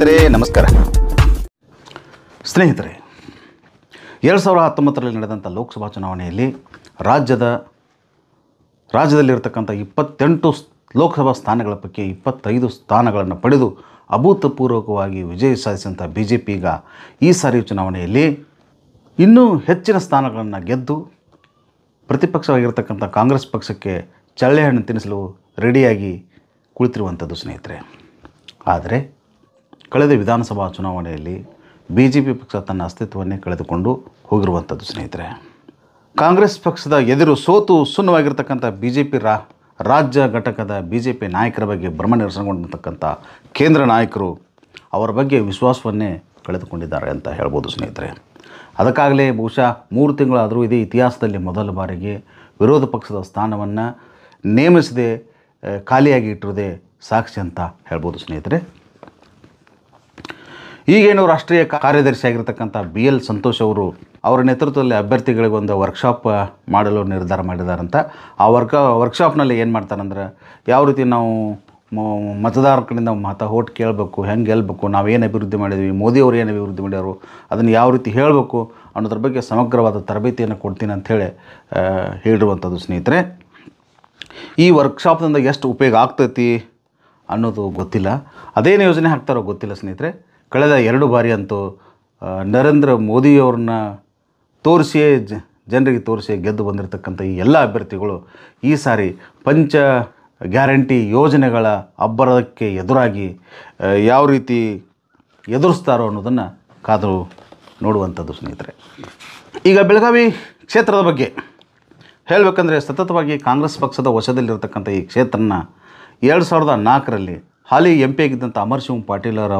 ಸ್ನೇಹಿತರೆ ನಮಸ್ಕಾರ ಸ್ನೇಹಿತರೆ ಎರಡು ಸಾವಿರದ ಹತ್ತೊಂಬತ್ತರಲ್ಲಿ ನಡೆದಂಥ ಲೋಕಸಭಾ ಚುನಾವಣೆಯಲ್ಲಿ ರಾಜ್ಯದ ರಾಜ್ಯದಲ್ಲಿರತಕ್ಕಂಥ ಇಪ್ಪತ್ತೆಂಟು ಲೋಕಸಭಾ ಸ್ಥಾನಗಳ ಪೈಕಿ ಇಪ್ಪತ್ತೈದು ಸ್ಥಾನಗಳನ್ನು ಪಡೆದು ಅಭೂತಪೂರ್ವಕವಾಗಿ ವಿಜಯ ಸಾಧಿಸಿದಂಥ ಬಿ ಜೆ ಪಿ ಈಗ ಈ ಸಾರಿ ಚುನಾವಣೆಯಲ್ಲಿ ಇನ್ನೂ ಹೆಚ್ಚಿನ ಸ್ಥಾನಗಳನ್ನು ಗೆದ್ದು ಪ್ರತಿಪಕ್ಷವಾಗಿರ್ತಕ್ಕಂಥ ಕಾಂಗ್ರೆಸ್ ಪಕ್ಷಕ್ಕೆ ಚಳ್ಳೆಹಣ್ಣು ತಿನ್ನಿಸಲು ರೆಡಿಯಾಗಿ ಕುಳಿತಿರುವಂಥದ್ದು ಸ್ನೇಹಿತರೆ ಆದರೆ ಕಳೆದ ವಿಧಾನಸಭಾ ಚುನಾವಣೆಯಲ್ಲಿ ಬಿ ಜೆ ಪಿ ಪಕ್ಷ ತನ್ನ ಅಸ್ತಿತ್ವವನ್ನೇ ಕಳೆದುಕೊಂಡು ಹೋಗಿರುವಂಥದ್ದು ಸ್ನೇಹಿತರೆ ಕಾಂಗ್ರೆಸ್ ಪಕ್ಷದ ಎದುರು ಸೋತು ಸುನ್ನವಾಗಿರ್ತಕ್ಕಂಥ ಬಿ ಜೆ ಪಿ ರಾ ರಾಜ್ಯ ಘಟಕದ ಬಿ ಜೆ ಪಿ ನಾಯಕರ ಬಗ್ಗೆ ಭ್ರಮ ನಿರಸನಗೊಂಡಿರ್ತಕ್ಕಂಥ ಕೇಂದ್ರ ನಾಯಕರು ಅವರ ಬಗ್ಗೆ ವಿಶ್ವಾಸವನ್ನೇ ಕಳೆದುಕೊಂಡಿದ್ದಾರೆ ಅಂತ ಹೇಳ್ಬೋದು ಸ್ನೇಹಿತರೆ ಅದಕ್ಕಾಗಲೇ ಬಹುಶಃ ಮೂರು ತಿಂಗಳಾದರೂ ಇದೇ ಇತಿಹಾಸದಲ್ಲಿ ಮೊದಲ ಬಾರಿಗೆ ವಿರೋಧ ಪಕ್ಷದ ಸ್ಥಾನವನ್ನು ನೇಮಿಸದೆ ಖಾಲಿಯಾಗಿ ಇಟ್ಟಿರೋದೇ ಸಾಕ್ಷಿ ಅಂತ ಹೇಳ್ಬೋದು ಸ್ನೇಹಿತರೆ ಈಗೇನು ರಾಷ್ಟ್ರೀಯ ಕಾರ್ಯದರ್ಶಿ ಆಗಿರತಕ್ಕಂಥ ಬಿ ಎಲ್ ಸಂತೋಷ್ ಅವರು ಅವರ ನೇತೃತ್ವದಲ್ಲಿ ಅಭ್ಯರ್ಥಿಗಳಿಗೆ ಒಂದು ವರ್ಕ್ಶಾಪ್ ಮಾಡಲು ನಿರ್ಧಾರ ಮಾಡಿದಾರಂತ ಆ ವರ್ಕ ವರ್ಕ್ಶಾಪ್ನಲ್ಲಿ ಏನು ಮಾಡ್ತಾರಂದ್ರೆ ಯಾವ ರೀತಿ ನಾವು ಮತದಾರರ ಕಡೆಯಿಂದ ಮತ ಓಟ್ ಕೇಳಬೇಕು ಹೆಂಗೆ ಗೆಲ್ಲಬೇಕು ನಾವೇನು ಅಭಿವೃದ್ಧಿ ಮಾಡಿದ್ವಿ ಮೋದಿಯವರು ಏನು ಅಭಿವೃದ್ಧಿ ಮಾಡ್ಯಾರು ಅದನ್ನು ಯಾವ ರೀತಿ ಹೇಳಬೇಕು ಅನ್ನೋದ್ರ ಬಗ್ಗೆ ಸಮಗ್ರವಾದ ತರಬೇತಿಯನ್ನು ಕೊಡ್ತೀನಿ ಅಂಥೇಳಿ ಹೇಳಿರುವಂಥದ್ದು ಸ್ನೇಹಿತರೆ ಈ ವರ್ಕ್ಶಾಪ್ನಿಂದ ಎಷ್ಟು ಉಪಯೋಗ ಆಗ್ತೈತಿ ಅನ್ನೋದು ಗೊತ್ತಿಲ್ಲ ಅದೇನು ಯೋಜನೆ ಹಾಕ್ತಾರೋ ಗೊತ್ತಿಲ್ಲ ಸ್ನೇಹಿತರೆ ಕಳೆದ ಎರಡು ಬಾರಿ ಅಂತೂ ನರೇಂದ್ರ ಮೋದಿಯವ್ರನ್ನ ತೋರಿಸಿಯೇ ಜನರಿಗೆ ತೋರಿಸಿ ಗೆದ್ದು ಬಂದಿರತಕ್ಕಂಥ ಈ ಎಲ್ಲ ಅಭ್ಯರ್ಥಿಗಳು ಈ ಸಾರಿ ಪಂಚ ಗ್ಯಾರಂಟಿ ಯೋಜನೆಗಳ ಅಬ್ಬರಕ್ಕೆ ಎದುರಾಗಿ ಯಾವ ರೀತಿ ಎದುರಿಸ್ತಾರೋ ಅನ್ನೋದನ್ನು ಕಾದು ನೋಡುವಂಥದ್ದು ಸ್ನೇಹಿತರೆ ಈಗ ಬೆಳಗಾವಿ ಕ್ಷೇತ್ರದ ಬಗ್ಗೆ ಹೇಳಬೇಕಂದ್ರೆ ಸತತವಾಗಿ ಕಾಂಗ್ರೆಸ್ ಪಕ್ಷದ ವಶದಲ್ಲಿರತಕ್ಕಂಥ ಈ ಕ್ಷೇತ್ರನ ಎರಡು ಸಾವಿರದ ನಾಲ್ಕರಲ್ಲಿ ಹಾಲಿ ಎಂ ಪಿ ಆಗಿದ್ದಂಥ ಅಮರ್ ಸಿಂಗ್ ಪಾಟೀಲರ್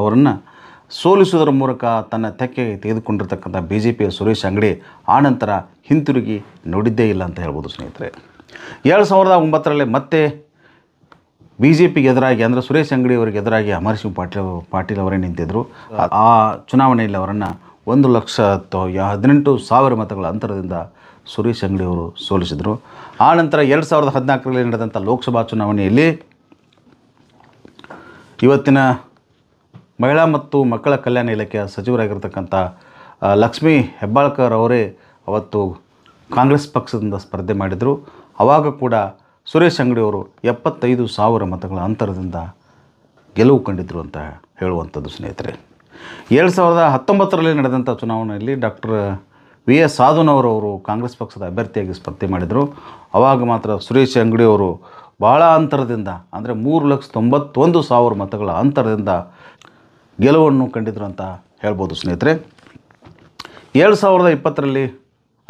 ಸೋಲಿಸುವುದರ ಮೂಲಕ ತನ್ನ ತೆಕ್ಕೆಗೆ ತೆಗೆದುಕೊಂಡಿರ್ತಕ್ಕಂಥ ಬಿ ಜೆ ಪಿಯ ಸುರೇಶ್ ಅಂಗಡಿ ಆನಂತರ ಹಿಂತಿರುಗಿ ನೋಡಿದ್ದೇ ಇಲ್ಲ ಅಂತ ಹೇಳ್ಬೋದು ಸ್ನೇಹಿತರೆ ಎರಡು ಸಾವಿರದ ಒಂಬತ್ತರಲ್ಲಿ ಮತ್ತೆ ಬಿ ಜೆ ಪಿಗೆ ಎದುರಾಗಿ ಅಂದರೆ ಸುರೇಶ್ ಅಂಗಡಿ ಅವರಿಗೆ ಎದುರಾಗಿ ಅಮರ್ ಸಿಂಗ್ ಪಾಟೀಲ್ ಪಾಟೀಲ್ ಅವರೇ ನಿಂತಿದ್ದರು ಆ ಚುನಾವಣೆಯಲ್ಲಿ ಅವರನ್ನು ಒಂದು ಲಕ್ಷ ಹದಿನೆಂಟು ಸಾವಿರ ಮತಗಳ ಅಂತರದಿಂದ ಸುರೇಶ್ ಅಂಗಡಿ ಅವರು ಸೋಲಿಸಿದರು ಆನಂತರ ಎರಡು ಸಾವಿರದ ಹದಿನಾಲ್ಕರಲ್ಲಿ ನಡೆದಂಥ ಲೋಕಸಭಾ ಚುನಾವಣೆಯಲ್ಲಿ ಇವತ್ತಿನ ಮಹಿಳಾ ಮತ್ತು ಮಕ್ಕಳ ಕಲ್ಯಾಣ ಇಲಾಖೆಯ ಸಚಿವರಾಗಿರ್ತಕ್ಕಂಥ ಲಕ್ಷ್ಮೀ ಹೆಬ್ಬಾಳ್ಕರ್ ಅವರೇ ಅವತ್ತು ಕಾಂಗ್ರೆಸ್ ಪಕ್ಷದಿಂದ ಸ್ಪರ್ಧೆ ಮಾಡಿದರು ಆವಾಗ ಕೂಡ ಸುರೇಶ್ ಅಂಗಡಿಯವರು ಎಪ್ಪತ್ತೈದು ಸಾವಿರ ಮತಗಳ ಅಂತರದಿಂದ ಗೆಲುವು ಕಂಡಿದ್ದರು ಅಂತ ಹೇಳುವಂಥದ್ದು ಸ್ನೇಹಿತರೆ ಎರಡು ಸಾವಿರದ ಹತ್ತೊಂಬತ್ತರಲ್ಲಿ ನಡೆದಂಥ ಚುನಾವಣೆಯಲ್ಲಿ ಡಾಕ್ಟರ್ ವಿ ಎಸ್ ಸಾಧುನವರವರು ಕಾಂಗ್ರೆಸ್ ಪಕ್ಷದ ಅಭ್ಯರ್ಥಿಯಾಗಿ ಸ್ಪರ್ಧೆ ಮಾಡಿದರು ಆವಾಗ ಮಾತ್ರ ಸುರೇಶ್ ಅಂಗಡಿಯವರು ಬಹಳ ಅಂತರದಿಂದ ಅಂದರೆ ಮೂರು ಲಕ್ಷ ತೊಂಬತ್ತೊಂದು ಸಾವಿರ ಮತಗಳ ಅಂತರದಿಂದ ಗೆಲುವನ್ನು ಕಂಡಿದ್ರು ಅಂತ ಹೇಳ್ಬೋದು ಸ್ನೇಹಿತರೆ ಎರಡು ಸಾವಿರದ ಇಪ್ಪತ್ತರಲ್ಲಿ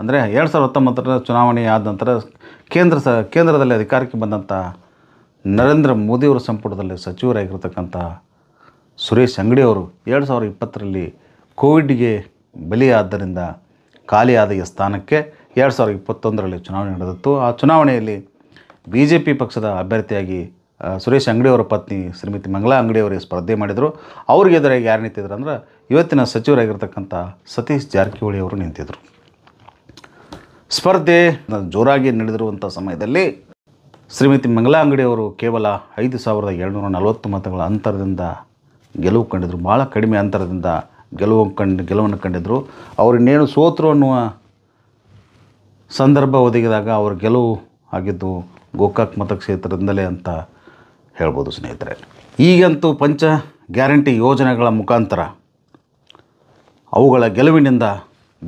ಅಂದರೆ ಎರಡು ಸಾವಿರದ ಹತ್ತೊಂಬತ್ತರ ಚುನಾವಣೆ ಆದ ನಂತರ ಕೇಂದ್ರ ಸ ಕೇಂದ್ರದಲ್ಲಿ ಅಧಿಕಾರಕ್ಕೆ ಬಂದಂಥ ನರೇಂದ್ರ ಮೋದಿಯವರ ಸಂಪುಟದಲ್ಲಿ ಸಚಿವರಾಗಿರ್ತಕ್ಕಂಥ ಸುರೇಶ್ ಅಂಗಡಿಯವರು ಎರಡು ಸಾವಿರದ ಇಪ್ಪತ್ತರಲ್ಲಿ ಕೋವಿಡ್ಗೆ ಬಲಿಯಾದ್ದರಿಂದ ಖಾಲಿಯಾದ ಈ ಸ್ಥಾನಕ್ಕೆ ಎರಡು ಸಾವಿರದ ಇಪ್ಪತ್ತೊಂದರಲ್ಲಿ ಚುನಾವಣೆ ನಡೆದಿತ್ತು ಆ ಚುನಾವಣೆಯಲ್ಲಿ ಬಿ ಜೆ ಪಿ ಪಕ್ಷದ ಅಭ್ಯರ್ಥಿಯಾಗಿ ಸುರೇಶ್ ಅಂಗಡಿಯವರ ಪತ್ನಿ ಶ್ರೀಮತಿ ಮಂಗಲಾ ಅಂಗಡಿಯವರಿಗೆ ಸ್ಪರ್ಧೆ ಮಾಡಿದರು ಅವ್ರಿಗೆ ಎದುರಾಗಿ ಯಾರು ನಿಂತಿದ್ರು ಅಂದ್ರೆ ಇವತ್ತಿನ ಸಚಿವರಾಗಿರ್ತಕ್ಕಂಥ ಸತೀಶ್ ಜಾರಕಿಹೊಳಿ ಅವರು ನಿಂತಿದ್ದರು ಸ್ಪರ್ಧೆ ಜೋರಾಗಿ ನಡೆದಿರುವಂಥ ಸಮಯದಲ್ಲಿ ಶ್ರೀಮತಿ ಮಂಗಲಾ ಅಂಗಡಿಯವರು ಕೇವಲ ಐದು ಸಾವಿರದ ಏಳ್ನೂರ ನಲವತ್ತು ಮತಗಳ ಅಂತರದಿಂದ ಗೆಲುವು ಕಂಡಿದ್ರು ಭಾಳ ಕಡಿಮೆ ಅಂತರದಿಂದ ಗೆಲುವು ಕಂಡು ಗೆಲುವನ್ನು ಕಂಡಿದ್ದರು ಅವರು ಇನ್ನೇನು ಸೋತರು ಅನ್ನುವ ಸಂದರ್ಭ ಒದಗಿದಾಗ ಅವರು ಗೆಲುವು ಆಗಿದ್ದು ಗೋಕಾಕ್ ಮತಕ್ಷೇತ್ರದಿಂದಲೇ ಅಂತ ಹೇಳ್ಬೋದು ಸ್ನೇಹಿತರೆ ಈಗಂತೂ ಪಂಚ ಗ್ಯಾರಂಟಿ ಯೋಜನೆಗಳ ಮುಖಾಂತರ ಅವುಗಳ ಗೆಲುವಿನಿಂದ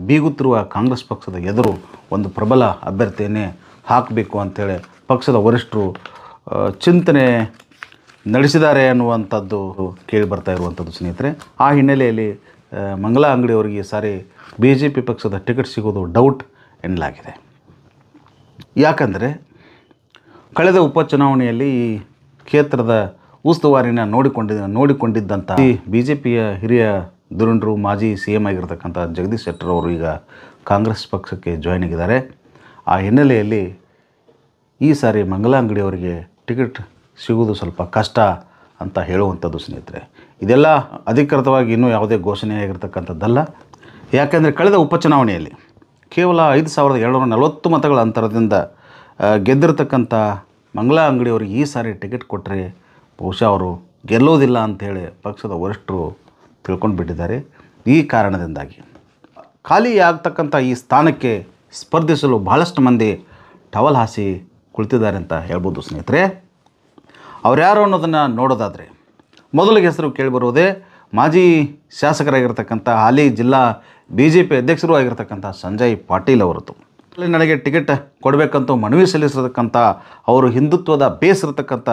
ಬೀಗುತ್ತಿರುವ ಕಾಂಗ್ರೆಸ್ ಪಕ್ಷದ ಎದುರು ಒಂದು ಪ್ರಬಲ ಅಭ್ಯರ್ಥಿಯನ್ನೇ ಹಾಕಬೇಕು ಅಂಥೇಳಿ ಪಕ್ಷದ ವರಿಷ್ಠರು ಚಿಂತನೆ ನಡೆಸಿದ್ದಾರೆ ಅನ್ನುವಂಥದ್ದು ಕೇಳಿ ಬರ್ತಾ ಇರುವಂಥದ್ದು ಸ್ನೇಹಿತರೆ ಆ ಹಿನ್ನೆಲೆಯಲ್ಲಿ ಮಂಗಲಾ ಅಂಗಡಿಯವರಿಗೆ ಈ ಸಾರಿ ಬಿ ಜೆ ಪಿ ಪಕ್ಷದ ಟಿಕೆಟ್ ಸಿಗೋದು ಡೌಟ್ ಎನ್ನಲಾಗಿದೆ ಯಾಕಂದರೆ ಕಳೆದ ಉಪಚುನಾವಣೆಯಲ್ಲಿ ಕ್ಷೇತ್ರದ ಉಸ್ತುವಾರಿನ ನೋಡಿಕೊಂಡಿದ್ದ ನೋಡಿಕೊಂಡಿದ್ದಂಥ ಬಿ ಜೆ ಪಿಯ ಹಿರಿಯ ಧುರಂಡ್ರು ಮಾಜಿ ಸಿ ಎಮ್ ಆಗಿರ್ತಕ್ಕಂಥ ಜಗದೀಶ್ ಶೆಟ್ಟರ್ ಅವರು ಈಗ ಕಾಂಗ್ರೆಸ್ ಪಕ್ಷಕ್ಕೆ ಜಾಯ್ನ್ ಆಗಿದ್ದಾರೆ ಆ ಹಿನ್ನೆಲೆಯಲ್ಲಿ ಈ ಸಾರಿ ಮಂಗಲ ಅಂಗಡಿಯವರಿಗೆ ಟಿಕೆಟ್ ಸಿಗುವುದು ಸ್ವಲ್ಪ ಕಷ್ಟ ಅಂತ ಹೇಳುವಂಥದ್ದು ಸ್ನೇಹಿತರೆ ಇದೆಲ್ಲ ಅಧಿಕೃತವಾಗಿ ಇನ್ನೂ ಯಾವುದೇ ಘೋಷಣೆಯಾಗಿರ್ತಕ್ಕಂಥದ್ದಲ್ಲ ಯಾಕೆಂದರೆ ಕಳೆದ ಉಪಚುನಾವಣೆಯಲ್ಲಿ ಕೇವಲ ಐದು ಸಾವಿರದ ಏಳ್ನೂರ ನಲವತ್ತು ಮತಗಳ ಅಂತರದಿಂದ ಗೆದ್ದಿರತಕ್ಕಂಥ ಮಂಗಳಾ ಅಂಗಡಿಯವರು ಈ ಸಾರಿ ಟಿಕೆಟ್ ಕೊಟ್ಟರೆ ಬಹುಶಃ ಅವರು ಗೆಲ್ಲೋದಿಲ್ಲ ಅಂಥೇಳಿ ಪಕ್ಷದ ವರಿಷ್ಠರು ತಿಳ್ಕೊಂಡು ಬಿಟ್ಟಿದ್ದಾರೆ ಈ ಕಾರಣದಿಂದಾಗಿ ಖಾಲಿ ಆಗ್ತಕ್ಕಂಥ ಈ ಸ್ಥಾನಕ್ಕೆ ಸ್ಪರ್ಧಿಸಲು ಬಹಳಷ್ಟು ಮಂದಿ ಟವಲ್ ಹಾಸಿ ಕುಳಿತಿದ್ದಾರೆ ಅಂತ ಹೇಳ್ಬೋದು ಸ್ನೇಹಿತರೆ ಅವರ್ಯಾರು ಅನ್ನೋದನ್ನು ನೋಡೋದಾದರೆ ಮೊದಲಿಗೆ ಹೆಸರು ಕೇಳಿಬರುವುದೇ ಮಾಜಿ ಶಾಸಕರಾಗಿರ್ತಕ್ಕಂಥ ಹಾಲಿ ಜಿಲ್ಲಾ ಬಿ ಜೆ ಪಿ ಅಧ್ಯಕ್ಷರೂ ಆಗಿರ್ತಕ್ಕಂಥ ಸಂಜಯ್ ಪಾಟೀಲ್ ಅವರದ್ದು ನನಗೆ ಟಿಕೆಟ್ ಕೊಡಬೇಕಂತ ಮನವಿ ಸಲ್ಲಿಸಿರ್ತಕ್ಕಂಥ ಅವರು ಹಿಂದುತ್ವದ ಬೇಸಿರತಕ್ಕಂಥ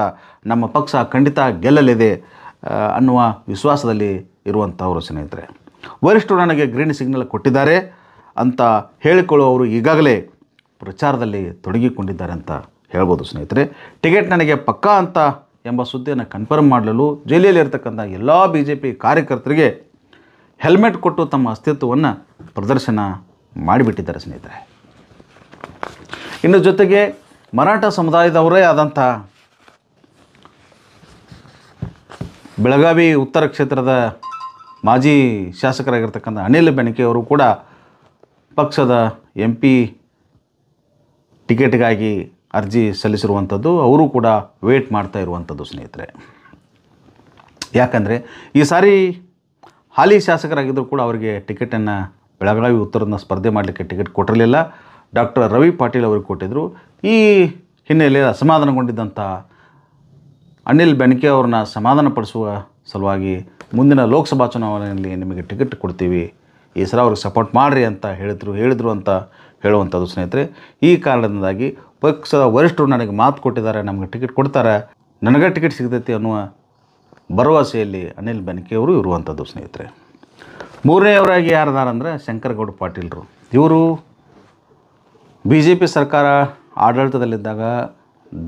ನಮ್ಮ ಪಕ್ಷ ಖಂಡಿತ ಗೆಲ್ಲಲಿದೆ ಅನ್ನುವ ವಿಶ್ವಾಸದಲ್ಲಿ ಇರುವಂಥವರು ಸ್ನೇಹಿತರೆ ವರಿಷ್ಠರು ನನಗೆ ಗ್ರೀನ್ ಸಿಗ್ನಲ್ ಕೊಟ್ಟಿದ್ದಾರೆ ಅಂತ ಹೇಳಿಕೊಳ್ಳುವವರು ಈಗಾಗಲೇ ಪ್ರಚಾರದಲ್ಲಿ ತೊಡಗಿಕೊಂಡಿದ್ದಾರೆ ಅಂತ ಹೇಳ್ಬೋದು ಸ್ನೇಹಿತರೆ ಟಿಕೆಟ್ ನನಗೆ ಪಕ್ಕಾ ಅಂತ ಎಂಬ ಸುದ್ದಿಯನ್ನು ಕನ್ಫರ್ಮ್ ಮಾಡಲು ಜಿಲ್ಲೆಯಲ್ಲಿರ್ತಕ್ಕಂಥ ಎಲ್ಲ ಬಿ ಜೆ ಪಿ ಕಾರ್ಯಕರ್ತರಿಗೆ ಹೆಲ್ಮೆಟ್ ಕೊಟ್ಟು ತಮ್ಮ ಅಸ್ತಿತ್ವವನ್ನು ಪ್ರದರ್ಶನ ಮಾಡಿಬಿಟ್ಟಿದ್ದಾರೆ ಸ್ನೇಹಿತರೆ ಇನ್ನು ಜೊತೆಗೆ ಮರಾಠ ಸಮುದಾಯದವರೇ ಆದಂಥ ಬೆಳಗಾವಿ ಉತ್ತರ ಕ್ಷೇತ್ರದ ಮಾಜಿ ಶಾಸಕರಾಗಿರ್ತಕ್ಕಂಥ ಅನಿಲ್ ಅವರು ಕೂಡ ಪಕ್ಷದ ಎಂ ಪಿ ಟಿಕೆಟ್ಗಾಗಿ ಅರ್ಜಿ ಸಲ್ಲಿಸಿರುವಂಥದ್ದು ಅವರು ಕೂಡ ವೇಟ್ ಮಾಡ್ತಾ ಇರುವಂಥದ್ದು ಸ್ನೇಹಿತರೆ ಯಾಕಂದರೆ ಈ ಸಾರಿ ಹಾಲಿ ಶಾಸಕರಾಗಿದ್ದರೂ ಕೂಡ ಅವರಿಗೆ ಟಿಕೆಟನ್ನು ಬೆಳಗಾವಿ ಉತ್ತರದ ಸ್ಪರ್ಧೆ ಮಾಡಲಿಕ್ಕೆ ಟಿಕೆಟ್ ಕೊಟ್ಟಿರಲಿಲ್ಲ ಡಾಕ್ಟರ್ ರವಿ ಪಾಟೀಲ್ ಅವರು ಕೊಟ್ಟಿದ್ದರು ಈ ಹಿನ್ನೆಲೆಯಲ್ಲಿ ಅಸಮಾಧಾನಗೊಂಡಿದ್ದಂಥ ಅನಿಲ್ ಬೆನ್ಕೆ ಅವ್ರನ್ನ ಸಮಾಧಾನಪಡಿಸುವ ಸಲುವಾಗಿ ಮುಂದಿನ ಲೋಕಸಭಾ ಚುನಾವಣೆಯಲ್ಲಿ ನಿಮಗೆ ಟಿಕೆಟ್ ಕೊಡ್ತೀವಿ ಈ ಸಲ ಅವ್ರಿಗೆ ಸಪೋರ್ಟ್ ಮಾಡಿರಿ ಅಂತ ಹೇಳಿದ್ರು ಹೇಳಿದರು ಅಂತ ಹೇಳುವಂಥದ್ದು ಸ್ನೇಹಿತರೆ ಈ ಕಾರಣದಿಂದಾಗಿ ಪಕ್ಷದ ವರಿಷ್ಠರು ನನಗೆ ಮಾತು ಕೊಟ್ಟಿದ್ದಾರೆ ನಮಗೆ ಟಿಕೆಟ್ ಕೊಡ್ತಾರೆ ನನಗೆ ಟಿಕೆಟ್ ಸಿಗ್ತೈತಿ ಅನ್ನುವ ಭರವಸೆಯಲ್ಲಿ ಅನಿಲ್ ಬೆನಕೆಯವರು ಇರುವಂಥದ್ದು ಸ್ನೇಹಿತರೆ ಮೂರನೆಯವರಾಗಿ ಯಾರದಾರಂದರೆ ಶಂಕರಗೌಡ ಪಾಟೀಲರು ಇವರು ಬಿ ಜೆ ಪಿ ಸರ್ಕಾರ ಆಡಳಿತದಲ್ಲಿದ್ದಾಗ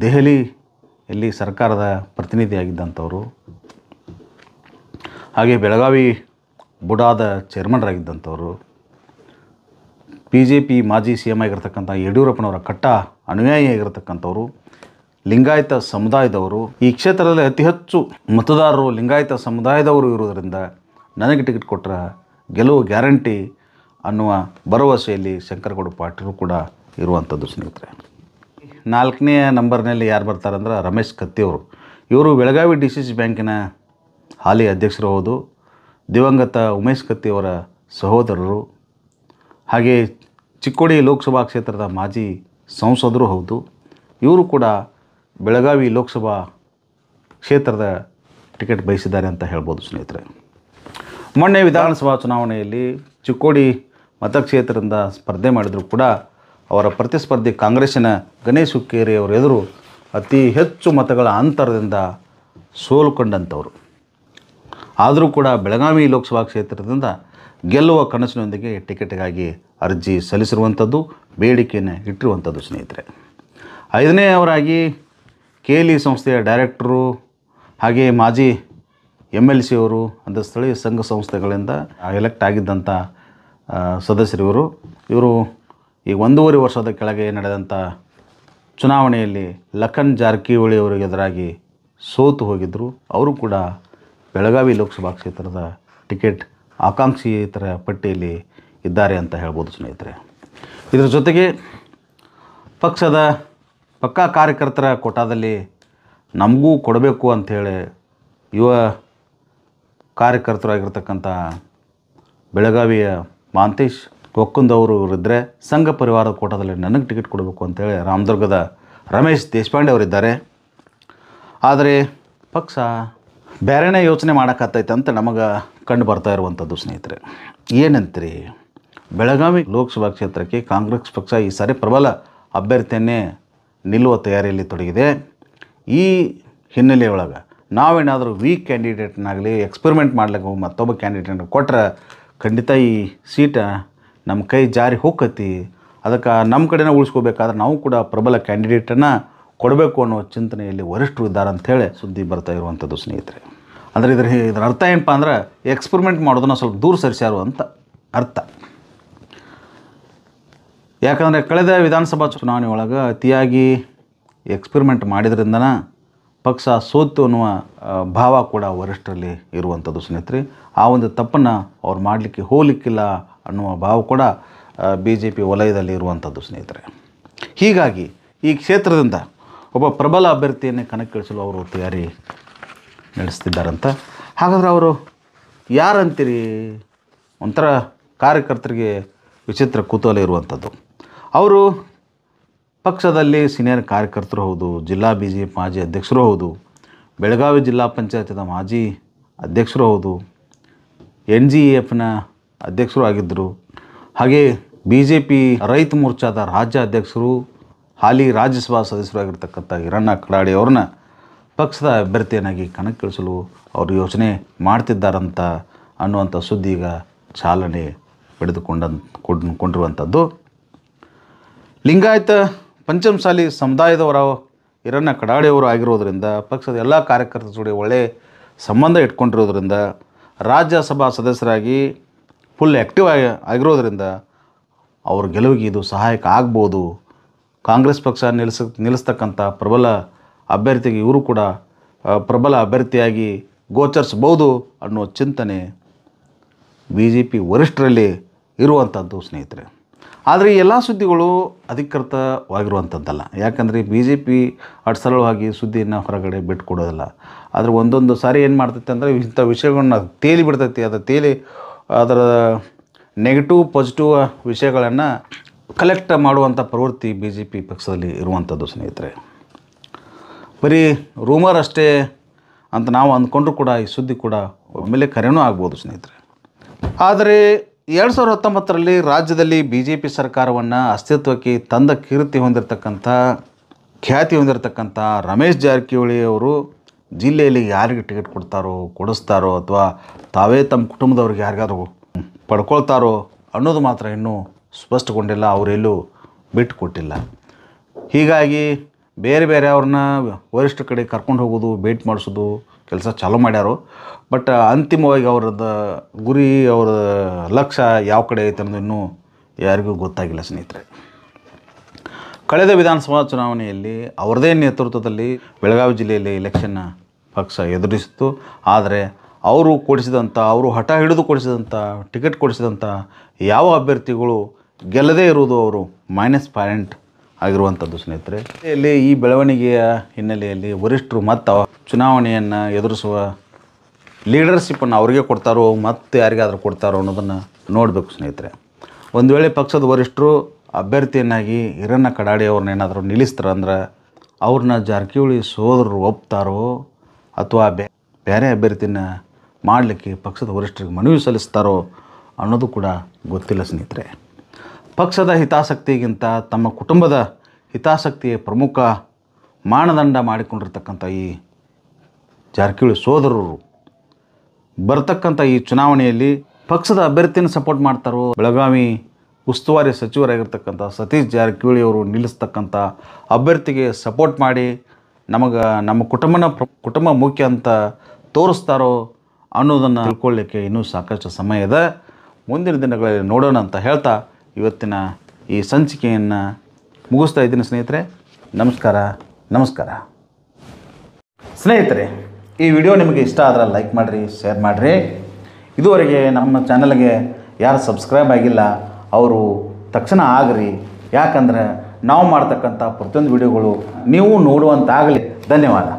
ದೆಹಲಿಯಲ್ಲಿ ಸರ್ಕಾರದ ಪ್ರತಿನಿಧಿಯಾಗಿದ್ದಂಥವರು ಹಾಗೆ ಬೆಳಗಾವಿ ಬುಡಾದ ಚೇರ್ಮನ್ರಾಗಿದ್ದಂಥವರು ಬಿ ಜೆ ಪಿ ಮಾಜಿ ಸಿ ಎಮ್ ಆಗಿರತಕ್ಕಂಥ ಯಡಿಯೂರಪ್ಪನವರ ಕಟ್ಟ ಅನುಯಾಯಿಯಾಗಿರ್ತಕ್ಕಂಥವರು ಲಿಂಗಾಯತ ಸಮುದಾಯದವರು ಈ ಕ್ಷೇತ್ರದಲ್ಲಿ ಅತಿ ಹೆಚ್ಚು ಮತದಾರರು ಲಿಂಗಾಯತ ಸಮುದಾಯದವರು ಇರುವುದರಿಂದ ನನಗೆ ಟಿಕೆಟ್ ಕೊಟ್ಟರೆ ಗೆಲುವು ಗ್ಯಾರಂಟಿ ಅನ್ನುವ ಭರವಸೆಯಲ್ಲಿ ಶಂಕರಗೌಡ ಪಾಟೀಲ್ ಕೂಡ ಇರುವಂಥದ್ದು ಸ್ನೇಹಿತರೆ ನಾಲ್ಕನೇ ನಂಬರ್ನಲ್ಲಿ ಯಾರು ಬರ್ತಾರಂದ್ರೆ ರಮೇಶ್ ಕತ್ತಿಯವರು ಇವರು ಬೆಳಗಾವಿ ಡಿ ಸಿ ಸಿ ಬ್ಯಾಂಕಿನ ಹಾಲಿ ಅಧ್ಯಕ್ಷರು ಹೌದು ದಿವಂಗತ ಉಮೇಶ್ ಕತ್ತಿಯವರ ಸಹೋದರರು ಹಾಗೆ ಚಿಕ್ಕೋಡಿ ಲೋಕಸಭಾ ಕ್ಷೇತ್ರದ ಮಾಜಿ ಸಂಸದರು ಹೌದು ಇವರು ಕೂಡ ಬೆಳಗಾವಿ ಲೋಕಸಭಾ ಕ್ಷೇತ್ರದ ಟಿಕೆಟ್ ಬಯಸಿದ್ದಾರೆ ಅಂತ ಹೇಳ್ಬೋದು ಸ್ನೇಹಿತರೆ ಮೊನ್ನೆ ವಿಧಾನಸಭಾ ಚುನಾವಣೆಯಲ್ಲಿ ಚಿಕ್ಕೋಡಿ ಮತಕ್ಷೇತ್ರದಿಂದ ಸ್ಪರ್ಧೆ ಮಾಡಿದರೂ ಕೂಡ ಅವರ ಪ್ರತಿಸ್ಪರ್ಧಿ ಕಾಂಗ್ರೆಸ್ಸಿನ ಗಣೇಶ್ ಹುಕ್ಕೇರಿ ಅವರ ಎದುರು ಅತಿ ಹೆಚ್ಚು ಮತಗಳ ಅಂತರದಿಂದ ಸೋಲು ಆದರೂ ಕೂಡ ಬೆಳಗಾವಿ ಲೋಕಸಭಾ ಕ್ಷೇತ್ರದಿಂದ ಗೆಲ್ಲುವ ಕನಸಿನೊಂದಿಗೆ ಟಿಕೆಟ್ಗಾಗಿ ಅರ್ಜಿ ಸಲ್ಲಿಸಿರುವಂಥದ್ದು ಬೇಡಿಕೆಯನ್ನು ಇಟ್ಟಿರುವಂಥದ್ದು ಸ್ನೇಹಿತರೆ ಐದನೇ ಅವರಾಗಿ ಕೇಲಿ ಸಂಸ್ಥೆಯ ಡೈರೆಕ್ಟ್ರು ಹಾಗೆಯೇ ಮಾಜಿ ಎಮ್ ಎಲ್ ಸಿ ಅವರು ಅಂತ ಸ್ಥಳೀಯ ಸಂಘ ಸಂಸ್ಥೆಗಳಿಂದ ಎಲೆಕ್ಟ್ ಆಗಿದ್ದಂಥ ಸದಸ್ಯರಿವರು ಇವರು ಈ ಒಂದೂವರೆ ವರ್ಷದ ಕೆಳಗೆ ನಡೆದಂಥ ಚುನಾವಣೆಯಲ್ಲಿ ಲಖನ್ ಜಾರಕಿಹೊಳಿ ಅವರಿಗೆ ಎದುರಾಗಿ ಸೋತು ಹೋಗಿದ್ದರು ಅವರು ಕೂಡ ಬೆಳಗಾವಿ ಲೋಕಸಭಾ ಕ್ಷೇತ್ರದ ಟಿಕೆಟ್ ಆಕಾಂಕ್ಷಿತರ ಪಟ್ಟಿಯಲ್ಲಿ ಇದ್ದಾರೆ ಅಂತ ಹೇಳ್ಬೋದು ಸ್ನೇಹಿತರೆ ಇದರ ಜೊತೆಗೆ ಪಕ್ಷದ ಪಕ್ಕಾ ಕಾರ್ಯಕರ್ತರ ಕೋಟಾದಲ್ಲಿ ನಮಗೂ ಕೊಡಬೇಕು ಅಂಥೇಳಿ ಯುವ ಕಾರ್ಯಕರ್ತರಾಗಿರ್ತಕ್ಕಂಥ ಬೆಳಗಾವಿಯ ಮಾಂತೇಶ್ ಒಕ್ಕುಂದವರು ಇದ್ದರೆ ಸಂಘ ಪರಿವಾರದ ಕೋಟದಲ್ಲಿ ನನಗೆ ಟಿಕೆಟ್ ಕೊಡಬೇಕು ಅಂತೇಳಿ ರಾಮದುರ್ಗದ ರಮೇಶ್ ದೇಶಪಾಂಡೆ ಅವರಿದ್ದಾರೆ ಆದರೆ ಪಕ್ಷ ಬೇರೆನೇ ಯೋಚನೆ ಮಾಡೋಕ್ಕತ್ತೈತೆ ಅಂತ ನಮಗೆ ಕಂಡು ಬರ್ತಾ ಇರುವಂಥದ್ದು ಸ್ನೇಹಿತರೆ ಏನಂತೀರಿ ಬೆಳಗಾವಿ ಲೋಕಸಭಾ ಕ್ಷೇತ್ರಕ್ಕೆ ಕಾಂಗ್ರೆಸ್ ಪಕ್ಷ ಈ ಸಾರಿ ಪ್ರಬಲ ಅಭ್ಯರ್ಥಿಯನ್ನೇ ನಿಲ್ಲುವ ತಯಾರಿಯಲ್ಲಿ ತೊಡಗಿದೆ ಈ ಹಿನ್ನೆಲೆಯೊಳಗೆ ನಾವೇನಾದರೂ ವೀಕ್ ಕ್ಯಾಂಡಿಡೇಟ್ನಾಗಲಿ ಎಕ್ಸ್ಪೆರಿಮೆಂಟ್ ಮಾಡಲಿಕ್ಕೆ ಮತ್ತೊಬ್ಬ ಕ್ಯಾಂಡಿಡೇಟ್ನ ಕೊಟ್ಟರೆ ಖಂಡಿತ ಈ ಸೀಟ ನಮ್ಮ ಕೈ ಜಾರಿ ಹೋಗತಿ ಅದಕ್ಕೆ ನಮ್ಮ ಕಡೆನೇ ಉಳಿಸ್ಕೋಬೇಕಾದ್ರೆ ನಾವು ಕೂಡ ಪ್ರಬಲ ಕ್ಯಾಂಡಿಡೇಟನ್ನು ಕೊಡಬೇಕು ಅನ್ನೋ ಚಿಂತನೆಯಲ್ಲಿ ವರಿಷ್ಠರು ಇದ್ದಾರೆ ಅಂಥೇಳಿ ಸುದ್ದಿ ಬರ್ತಾ ಇರುವಂಥದ್ದು ಸ್ನೇಹಿತರೆ ಅಂದರೆ ಇದ್ರ ಇದರ ಅರ್ಥ ಏನಪ್ಪ ಅಂದ್ರೆ ಎಕ್ಸ್ಪರಿಮೆಂಟ್ ಮಾಡೋದನ್ನ ಸ್ವಲ್ಪ ದೂರ ಸರಿಸ್ಯಾರು ಅಂತ ಅರ್ಥ ಯಾಕಂದರೆ ಕಳೆದ ವಿಧಾನಸಭಾ ಚುನಾವಣೆ ಒಳಗೆ ಅತಿಯಾಗಿ ಎಕ್ಸ್ಪರಿಮೆಂಟ್ ಮಾಡಿದ್ರಿಂದನ ಪಕ್ಷ ಸೋತು ಅನ್ನುವ ಭಾವ ಕೂಡ ವರಿಷ್ಠರಲ್ಲಿ ಇರುವಂಥದ್ದು ಸ್ನೇಹಿತರೆ ಆ ಒಂದು ತಪ್ಪನ್ನು ಅವ್ರು ಮಾಡಲಿಕ್ಕೆ ಹೋಗ್ಲಿಕ್ಕಿಲ್ಲ ಅನ್ನುವ ಭಾವ ಕೂಡ ಬಿ ಜೆ ಪಿ ವಲಯದಲ್ಲಿ ಇರುವಂಥದ್ದು ಸ್ನೇಹಿತರೆ ಹೀಗಾಗಿ ಈ ಕ್ಷೇತ್ರದಿಂದ ಒಬ್ಬ ಪ್ರಬಲ ಅಭ್ಯರ್ಥಿಯನ್ನೇ ಕಣಕ್ಕಿಳಿಸಲು ಅವರು ತಯಾರಿ ನಡೆಸ್ತಿದ್ದಾರಂತ ಹಾಗಾದರೆ ಅವರು ಯಾರಂತೀರಿ ಒಂಥರ ಕಾರ್ಯಕರ್ತರಿಗೆ ವಿಚಿತ್ರ ಕುತೂಹಲ ಇರುವಂಥದ್ದು ಅವರು ಪಕ್ಷದಲ್ಲಿ ಸೀನಿಯರ್ ಕಾರ್ಯಕರ್ತರು ಹೌದು ಜಿಲ್ಲಾ ಬಿ ಜೆ ಪಿ ಮಾಜಿ ಅಧ್ಯಕ್ಷರು ಹೌದು ಬೆಳಗಾವಿ ಜಿಲ್ಲಾ ಪಂಚಾಯತದ ಮಾಜಿ ಅಧ್ಯಕ್ಷರು ಹೌದು ಎನ್ ಜಿ ಎಫ್ನ ಅಧ್ಯಕ್ಷರು ಆಗಿದ್ದರು ಹಾಗೆ ಬಿ ಜೆ ಪಿ ರೈತ ಮೋರ್ಚಾದ ರಾಜ್ಯ ಅಧ್ಯಕ್ಷರು ಹಾಲಿ ರಾಜ್ಯಸಭಾ ಸದಸ್ಯರಾಗಿರ್ತಕ್ಕಂಥ ಹಿರಣ್ಣ ಕಡಾಡಿ ಅವ್ರನ್ನ ಪಕ್ಷದ ಅಭ್ಯರ್ಥಿಯನ್ನಾಗಿ ಕಣಕ್ಕಿಳಿಸಲು ಅವರು ಯೋಚನೆ ಮಾಡ್ತಿದ್ದಾರಂತ ಅನ್ನುವಂಥ ಸುದ್ದಿ ಈಗ ಚಾಲನೆ ಪಡೆದುಕೊಂಡ ಕೊಂಡಿರುವಂಥದ್ದು ಲಿಂಗಾಯತ ಪಂಚಮಸಾಲಿ ಸಮುದಾಯದವರ ಹಿರಣ್ಣ ಕಡಾಡಿಯವರು ಆಗಿರೋದರಿಂದ ಪಕ್ಷದ ಎಲ್ಲ ಕಾರ್ಯಕರ್ತರ ಜೊತೆ ಒಳ್ಳೆಯ ಸಂಬಂಧ ಇಟ್ಕೊಂಡಿರೋದ್ರಿಂದ ರಾಜ್ಯಸಭಾ ಸದಸ್ಯರಾಗಿ ಫುಲ್ ಆ್ಯಕ್ಟಿವ್ ಆಗಿ ಆಗಿರೋದ್ರಿಂದ ಅವ್ರ ಗೆಲುವಿಗೆ ಇದು ಸಹಾಯಕ ಆಗ್ಬೋದು ಕಾಂಗ್ರೆಸ್ ಪಕ್ಷ ನಿಲ್ಲಿಸ ನಿಲ್ಲಿಸ್ತಕ್ಕಂಥ ಪ್ರಬಲ ಅಭ್ಯರ್ಥಿಗೆ ಇವರು ಕೂಡ ಪ್ರಬಲ ಅಭ್ಯರ್ಥಿಯಾಗಿ ಗೋಚರಿಸ್ಬೋದು ಅನ್ನೋ ಚಿಂತನೆ ಬಿ ಜೆ ಪಿ ವರಿಷ್ಠರಲ್ಲಿ ಇರುವಂಥದ್ದು ಸ್ನೇಹಿತರೆ ಆದರೆ ಈ ಎಲ್ಲ ಸುದ್ದಿಗಳು ಅಧಿಕೃತವಾಗಿರುವಂಥದ್ದಲ್ಲ ಯಾಕಂದರೆ ಬಿ ಜೆ ಪಿ ಸರಳವಾಗಿ ಸುದ್ದಿಯನ್ನು ಹೊರಗಡೆ ಬಿಟ್ಕೊಡೋದಿಲ್ಲ ಆದರೆ ಒಂದೊಂದು ಸಾರಿ ಏನು ಮಾಡ್ತೈತೆ ಅಂದರೆ ಇಂಥ ವಿಷಯಗಳನ್ನ ತೇಲಿ ಬಿಡ್ತೈತಿ ಅದು ತೇಲಿ ಅದರ ನೆಗೆಟಿವ್ ಪಾಸಿಟಿವ್ ವಿಷಯಗಳನ್ನು ಕಲೆಕ್ಟ್ ಮಾಡುವಂಥ ಪ್ರವೃತ್ತಿ ಬಿ ಜೆ ಪಿ ಪಕ್ಷದಲ್ಲಿ ಇರುವಂಥದ್ದು ಸ್ನೇಹಿತರೆ ಬರೀ ರೂಮರ್ ಅಷ್ಟೇ ಅಂತ ನಾವು ಅಂದ್ಕೊಂಡ್ರೂ ಕೂಡ ಈ ಸುದ್ದಿ ಕೂಡ ಒಮ್ಮೆಲೆ ಕರೆನೂ ಆಗ್ಬೋದು ಸ್ನೇಹಿತರೆ ಆದರೆ ಎರಡು ಸಾವಿರದ ಹತ್ತೊಂಬತ್ತರಲ್ಲಿ ರಾಜ್ಯದಲ್ಲಿ ಬಿ ಜೆ ಪಿ ಸರ್ಕಾರವನ್ನು ಅಸ್ತಿತ್ವಕ್ಕೆ ತಂದ ಕೀರ್ತಿ ಹೊಂದಿರತಕ್ಕಂಥ ಖ್ಯಾತಿ ಹೊಂದಿರತಕ್ಕಂಥ ರಮೇಶ್ ಜಾರಕಿಹೊಳಿ ಅವರು ಜಿಲ್ಲೆಯಲ್ಲಿ ಯಾರಿಗೆ ಟಿಕೆಟ್ ಕೊಡ್ತಾರೋ ಕೊಡಿಸ್ತಾರೋ ಅಥವಾ ತಾವೇ ತಮ್ಮ ಕುಟುಂಬದವ್ರಿಗೆ ಯಾರಿಗಾದ್ರು ಪಡ್ಕೊಳ್ತಾರೋ ಅನ್ನೋದು ಮಾತ್ರ ಇನ್ನೂ ಸ್ಪಷ್ಟಗೊಂಡಿಲ್ಲ ಅವರೆಲ್ಲೂ ಬಿಟ್ಟು ಕೊಟ್ಟಿಲ್ಲ ಹೀಗಾಗಿ ಬೇರೆ ಬೇರೆ ಅವ್ರನ್ನ ವರಿಷ್ಠ ಕಡೆ ಕರ್ಕೊಂಡು ಹೋಗೋದು ಭೇಟಿ ಮಾಡಿಸೋದು ಕೆಲಸ ಚಾಲೂ ಮಾಡ್ಯಾರು ಬಟ್ ಅಂತಿಮವಾಗಿ ಅವ್ರದ್ದು ಗುರಿ ಅವರ ಲಕ್ಷ್ಯ ಯಾವ ಕಡೆ ಐತೆ ಅನ್ನೋದು ಇನ್ನೂ ಯಾರಿಗೂ ಗೊತ್ತಾಗಿಲ್ಲ ಸ್ನೇಹಿತರೆ ಕಳೆದ ವಿಧಾನಸಭಾ ಚುನಾವಣೆಯಲ್ಲಿ ಅವರದೇ ನೇತೃತ್ವದಲ್ಲಿ ಬೆಳಗಾವಿ ಜಿಲ್ಲೆಯಲ್ಲಿ ಎಲೆಕ್ಷನ್ನ ಪಕ್ಷ ಎದುರಿಸಿತ್ತು ಆದರೆ ಅವರು ಕೊಡಿಸಿದಂಥ ಅವರು ಹಠ ಹಿಡಿದು ಕೊಡಿಸಿದಂಥ ಟಿಕೆಟ್ ಕೊಡಿಸಿದಂಥ ಯಾವ ಅಭ್ಯರ್ಥಿಗಳು ಗೆಲ್ಲದೇ ಇರುವುದು ಅವರು ಮೈನಸ್ ಪಾಯಿಂಟ್ ಆಗಿರುವಂಥದ್ದು ಸ್ನೇಹಿತರೆ ಇಲ್ಲಿ ಈ ಬೆಳವಣಿಗೆಯ ಹಿನ್ನೆಲೆಯಲ್ಲಿ ವರಿಷ್ಠರು ಮತ್ತು ಚುನಾವಣೆಯನ್ನು ಎದುರಿಸುವ ಲೀಡರ್ಶಿಪ್ಪನ್ನು ಅವರಿಗೆ ಕೊಡ್ತಾರೋ ಮತ್ತು ಯಾರಿಗಾದರೂ ಕೊಡ್ತಾರೋ ಅನ್ನೋದನ್ನು ನೋಡಬೇಕು ಸ್ನೇಹಿತರೆ ಒಂದು ವೇಳೆ ಪಕ್ಷದ ವರಿಷ್ಠರು ಅಭ್ಯರ್ಥಿಯನ್ನಾಗಿ ಹಿರಣ್ಣ ಕಡಾಡಿ ಅವ್ರನ್ನ ಏನಾದರೂ ನಿಲ್ಲಿಸ್ತಾರಂದ್ರೆ ಅವ್ರನ್ನ ಜಾರಕಿಹೊಳಿ ಸೋದರರು ಒಪ್ತಾರೋ ಅಥವಾ ಬೇರೆ ಅಭ್ಯರ್ಥಿನ ಮಾಡಲಿಕ್ಕೆ ಪಕ್ಷದ ವರಿಷ್ಠರಿಗೆ ಮನವಿ ಸಲ್ಲಿಸ್ತಾರೋ ಅನ್ನೋದು ಕೂಡ ಗೊತ್ತಿಲ್ಲ ಸ್ನೇಹಿತರೆ ಪಕ್ಷದ ಹಿತಾಸಕ್ತಿಗಿಂತ ತಮ್ಮ ಕುಟುಂಬದ ಹಿತಾಸಕ್ತಿಯ ಪ್ರಮುಖ ಮಾನದಂಡ ಮಾಡಿಕೊಂಡಿರ್ತಕ್ಕಂಥ ಈ ಜಾರಕಿಹೊಳಿ ಸೋದರರು ಬರ್ತಕ್ಕಂಥ ಈ ಚುನಾವಣೆಯಲ್ಲಿ ಪಕ್ಷದ ಅಭ್ಯರ್ಥಿನ ಸಪೋರ್ಟ್ ಮಾಡ್ತಾರೋ ಬೆಳಗಾವಿ ಉಸ್ತುವಾರಿ ಸಚಿವರಾಗಿರ್ತಕ್ಕಂಥ ಸತೀಶ್ ಜಾರಕಿಹೊಳಿ ಅವರು ನಿಲ್ಲಿಸ್ತಕ್ಕಂಥ ಅಭ್ಯರ್ಥಿಗೆ ಸಪೋರ್ಟ್ ಮಾಡಿ ನಮಗೆ ನಮ್ಮ ಕುಟುಂಬನ ಕುಟುಂಬ ಮುಖ್ಯ ಅಂತ ತೋರಿಸ್ತಾರೋ ಅನ್ನೋದನ್ನು ತಿಳ್ಕೊಳ್ಳಿಕ್ಕೆ ಇನ್ನೂ ಸಾಕಷ್ಟು ಸಮಯ ಇದೆ ಮುಂದಿನ ದಿನಗಳಲ್ಲಿ ನೋಡೋಣ ಅಂತ ಹೇಳ್ತಾ ಇವತ್ತಿನ ಈ ಸಂಚಿಕೆಯನ್ನು ಮುಗಿಸ್ತಾ ಇದ್ದೀನಿ ಸ್ನೇಹಿತರೆ ನಮಸ್ಕಾರ ನಮಸ್ಕಾರ ಸ್ನೇಹಿತರೆ ಈ ವಿಡಿಯೋ ನಿಮಗೆ ಇಷ್ಟ ಆದರೆ ಲೈಕ್ ಮಾಡಿರಿ ಶೇರ್ ಮಾಡಿರಿ ಇದುವರೆಗೆ ನಮ್ಮ ಚಾನಲ್ಗೆ ಯಾರು ಸಬ್ಸ್ಕ್ರೈಬ್ ಆಗಿಲ್ಲ ಅವರು ತಕ್ಷಣ ಆಗ್ರಿ ಯಾಕಂದ್ರೆ ನಾವು ಮಾಡ್ತಕ್ಕಂಥ ಪ್ರತಿಯೊಂದು ವಿಡಿಯೋಗಳು ನೀವು ನೋಡುವಂತಾಗಲಿ ಧನ್ಯವಾದ